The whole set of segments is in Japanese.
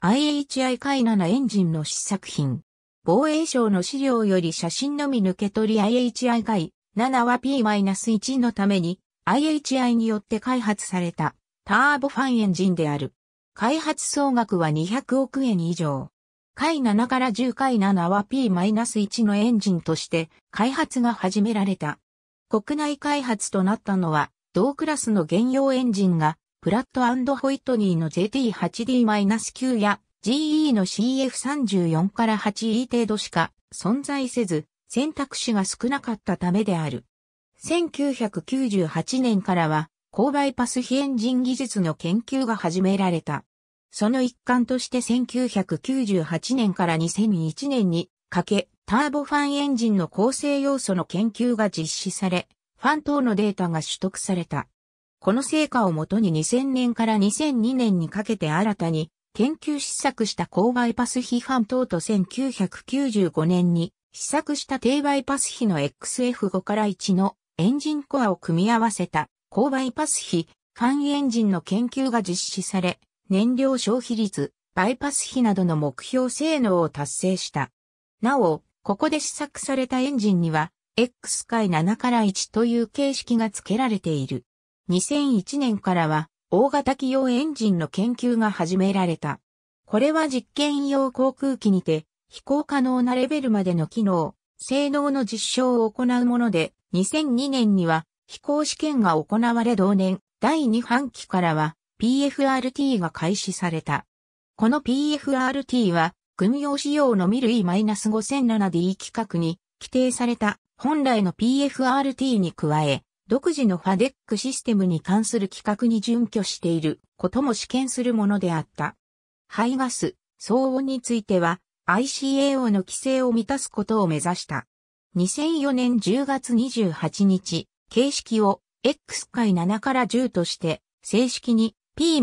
IHI 海7エンジンの試作品。防衛省の資料より写真のみ抜け取り IHI 海7は P-1 のために IHI によって開発されたターボファンエンジンである。開発総額は200億円以上。海7から10海7は P-1 のエンジンとして開発が始められた。国内開発となったのは同クラスの原用エンジンがプラットホイットニーの JT8D-9 や GE の CF34 から 8E 程度しか存在せず、選択肢が少なかったためである。1998年からは、高バイパス非エンジン技術の研究が始められた。その一環として1998年から2001年にかけ、ターボファンエンジンの構成要素の研究が実施され、ファン等のデータが取得された。この成果をもとに2000年から2002年にかけて新たに研究試作した高バイパス比半島と1995年に試作した低バイパス比の XF5 から1のエンジンコアを組み合わせた高バイパス比簡易エンジンの研究が実施され、燃料消費率、バイパス比などの目標性能を達成した。なお、ここで試作されたエンジンには、X 回7から1という形式が付けられている。2001年からは大型機用エンジンの研究が始められた。これは実験用航空機にて飛行可能なレベルまでの機能、性能の実証を行うもので、2002年には飛行試験が行われ同年第2半期からは PFRT が開始された。この PFRT は軍用仕様のミルイ5 0 0 7 d 規格に規定された本来の PFRT に加え、独自のファデックシステムに関する規格に準拠していることも試験するものであった。排ガス、騒音については ICAO の規制を満たすことを目指した。2004年10月28日、形式を X 回7から10として正式に P-1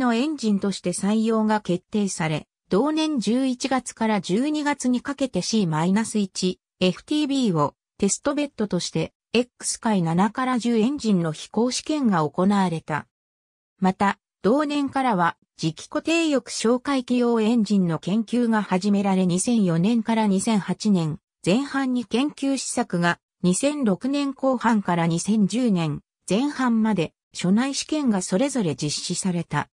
のエンジンとして採用が決定され、同年11月から12月にかけて C-1FTB をテストベッドとして X 回7から10エンジンの飛行試験が行われた。また、同年からは磁気固定翼哨戒機用エンジンの研究が始められ2004年から2008年前半に研究施策が2006年後半から2010年前半まで所内試験がそれぞれ実施された。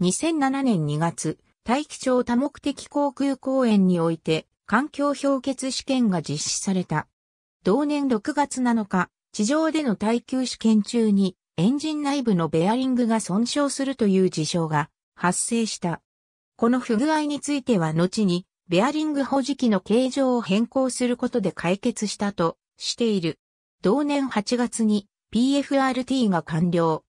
2007年2月、大気町多目的航空公園において環境氷結試験が実施された。同年6月7日、地上での耐久試験中にエンジン内部のベアリングが損傷するという事象が発生した。この不具合については後にベアリング保持器の形状を変更することで解決したとしている。同年8月に PFRT が完了。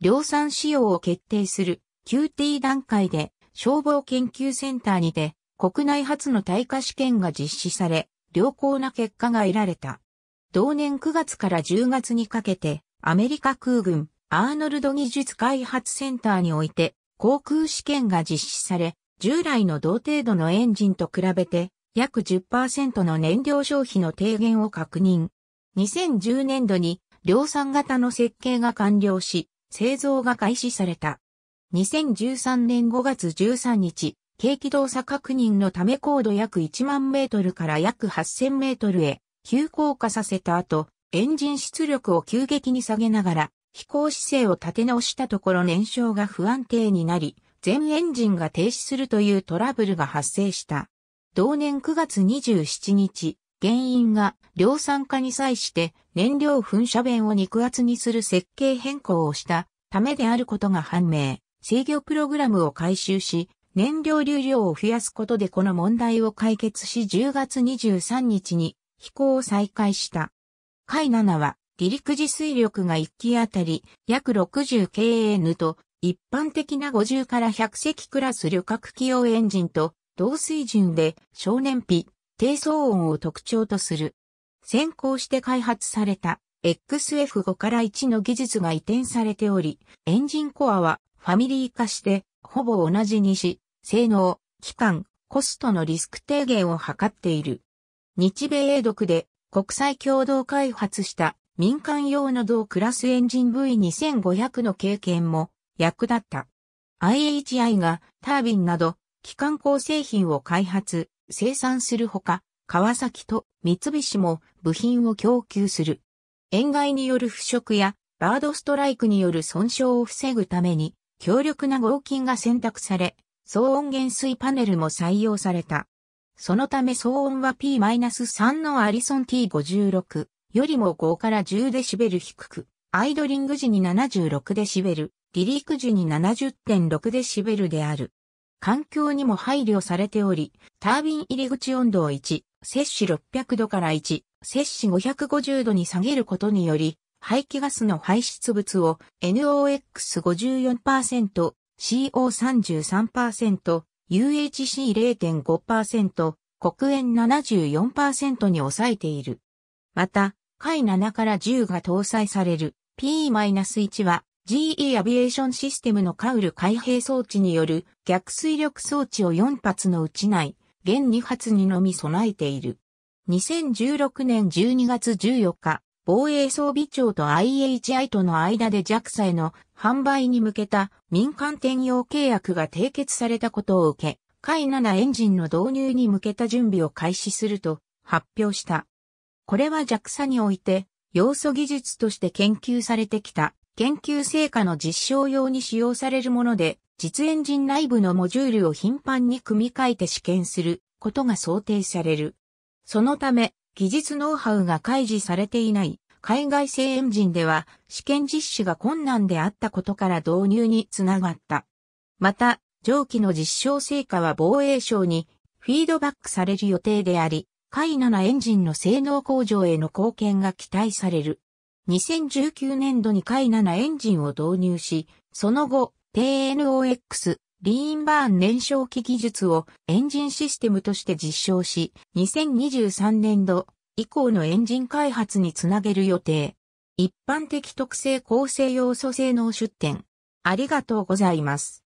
量産仕様を決定する QT 段階で消防研究センターにて国内初の耐火試験が実施され、良好な結果が得られた。同年9月から10月にかけて、アメリカ空軍、アーノルド技術開発センターにおいて、航空試験が実施され、従来の同程度のエンジンと比べて、約10%の燃料消費の低減を確認。2010年度に量産型の設計が完了し、製造が開始された。2013年5月13日、軽軌動作確認のため高度約1万メートルから約8000メートルへ急降下させた後、エンジン出力を急激に下げながら、飛行姿勢を立て直したところ燃焼が不安定になり、全エンジンが停止するというトラブルが発生した。同年9月27日、原因が量産化に際して燃料噴射弁を肉厚にする設計変更をしたためであることが判明。制御プログラムを改修し、燃料流量を増やすことでこの問題を解決し10月23日に飛行を再開した。海7は離陸時水力が1機あたり約 60kN と一般的な50から100隻クラス旅客機用エンジンと同水準で少燃費、低騒音を特徴とする。先行して開発された XF5 から1の技術が移転されており、エンジンコアはファミリー化してほぼ同じにし、性能、期間、コストのリスク低減を図っている。日米英独で国際共同開発した民間用の同クラスエンジン V2500 の経験も役立った。IHI がタービンなど機関工製品を開発、生産するほか、川崎と三菱も部品を供給する。塩害による腐食やバードストライクによる損傷を防ぐために強力な合金が選択され、騒音減衰パネルも採用された。そのため騒音は P-3 のアリソン T56 よりも5から10デシベル低く、アイドリング時に76デシベル、離陸時に70.6デシベルである。環境にも配慮されており、タービン入り口温度を1、摂氏600度から1、摂氏550度に下げることにより、排気ガスの排出物を NOx54% CO33%、UHC0.5%、黒煙74%に抑えている。また、海7から10が搭載される P-1 は GE アビエーションシステムのカウル開閉装置による逆水力装置を4発のうち内、現2発にのみ備えている。2016年12月14日、防衛装備庁と IHI との間で JAXA への販売に向けた民間転用契約が締結されたことを受け、海7エンジンの導入に向けた準備を開始すると発表した。これは JAXA において要素技術として研究されてきた研究成果の実証用に使用されるもので、実エンジン内部のモジュールを頻繁に組み替えて試験することが想定される。そのため、技術ノウハウが開示されていない海外製エンジンでは試験実施が困難であったことから導入につながった。また、上記の実証成果は防衛省にフィードバックされる予定であり、海7エンジンの性能向上への貢献が期待される。2019年度に海7エンジンを導入し、その後、TNOX、リーンバーン燃焼機技術をエンジンシステムとして実証し、2023年度以降のエンジン開発につなげる予定。一般的特性構成要素性能出展。ありがとうございます。